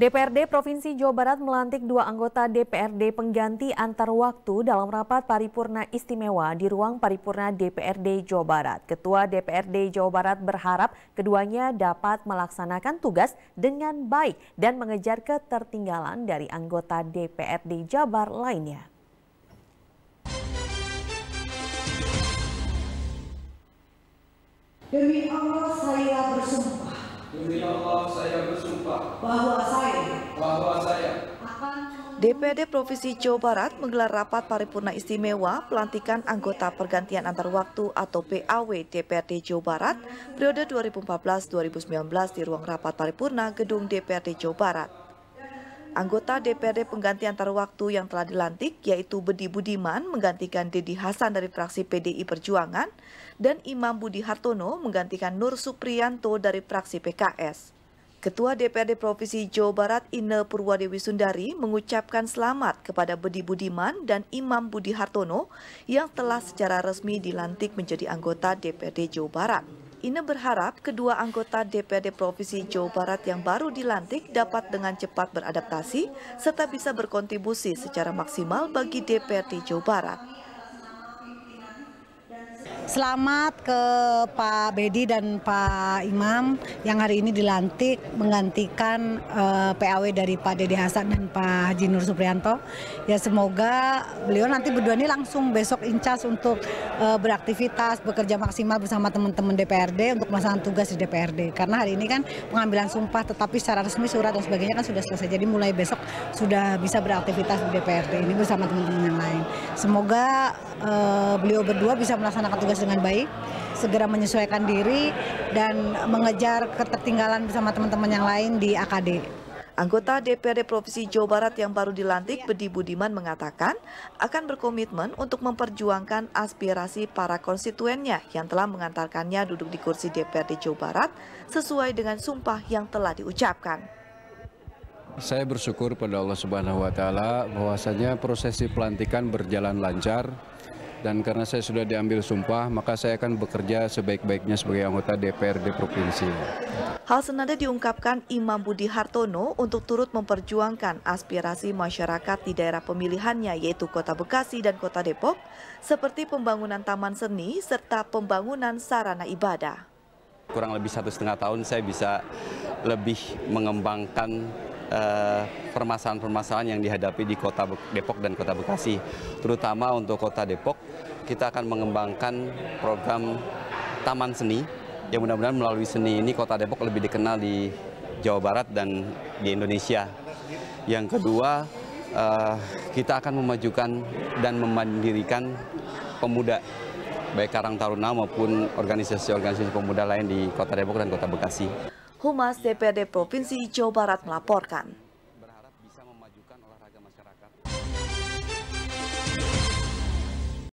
DPRD Provinsi Jawa Barat melantik dua anggota DPRD pengganti antar waktu dalam rapat paripurna istimewa di ruang paripurna DPRD Jawa Barat. Ketua DPRD Jawa Barat berharap keduanya dapat melaksanakan tugas dengan baik dan mengejar ketertinggalan dari anggota DPRD Jabar lainnya. Demi Allah saya bersumpah Demi Allah saya bersumpah bahwa saya bahwa saya DPD Provinsi Jawa Barat menggelar rapat paripurna istimewa pelantikan anggota pergantian antar waktu atau PAW DPRD Jawa Barat periode 2014-2019 di ruang rapat paripurna Gedung DPRD Jawa Barat. Anggota DPRD pengganti antar waktu yang telah dilantik yaitu Bedi Budiman menggantikan Dedi Hasan dari fraksi PDI Perjuangan dan Imam Budi Hartono menggantikan Nur Suprianto dari fraksi PKS. Ketua DPRD Provinsi Jawa Barat Ine Purwadewi Sundari mengucapkan selamat kepada Bedi Budiman dan Imam Budi Hartono yang telah secara resmi dilantik menjadi anggota DPRD Jawa Barat. Ine berharap kedua anggota DPD Provinsi Jawa Barat yang baru dilantik dapat dengan cepat beradaptasi serta bisa berkontribusi secara maksimal bagi DPRD Jawa Barat. Selamat ke Pak Bedi dan Pak Imam yang hari ini dilantik menggantikan uh, eh, PAW dari Pak Dedi Hasan dan Pak Haji Nur Suprianto. Ya semoga beliau nanti berdua ini langsung besok incas untuk uh, beraktivitas, bekerja maksimal bersama teman-teman DPRD untuk melaksanakan tugas di DPRD. Karena hari ini kan pengambilan sumpah tetapi secara resmi surat dan sebagainya kan sudah selesai. Jadi mulai besok sudah bisa beraktivitas di DPRD ini bersama teman-teman yang lain. Semoga uh, beliau berdua bisa melaksanakan tugas dengan baik, segera menyesuaikan diri dan mengejar ketertinggalan bersama teman-teman yang lain di AKD. Anggota DPRD Provinsi Jawa Barat yang baru dilantik, Bedi Budiman mengatakan akan berkomitmen untuk memperjuangkan aspirasi para konstituennya yang telah mengantarkannya duduk di kursi DPRD Jawa Barat sesuai dengan sumpah yang telah diucapkan. Saya bersyukur pada Allah Subhanahu wa taala bahwasanya prosesi pelantikan berjalan lancar dan karena saya sudah diambil sumpah, maka saya akan bekerja sebaik-baiknya sebagai anggota DPRD Provinsi. Hal senada diungkapkan Imam Budi Hartono untuk turut memperjuangkan aspirasi masyarakat di daerah pemilihannya yaitu Kota Bekasi dan Kota Depok, seperti pembangunan taman seni serta pembangunan sarana ibadah. Kurang lebih satu setengah tahun saya bisa lebih mengembangkan Eh, permasalahan-permasalahan yang dihadapi di kota Depok dan kota Bekasi. Terutama untuk kota Depok, kita akan mengembangkan program Taman Seni, yang mudah-mudahan melalui seni ini kota Depok lebih dikenal di Jawa Barat dan di Indonesia. Yang kedua, uh, kita akan memajukan dan memandirikan pemuda, baik Karang Taruna maupun organisasi-organisasi pemuda lain di kota Depok dan kota Bekasi. Humas DPRD Provinsi Jawa Barat melaporkan.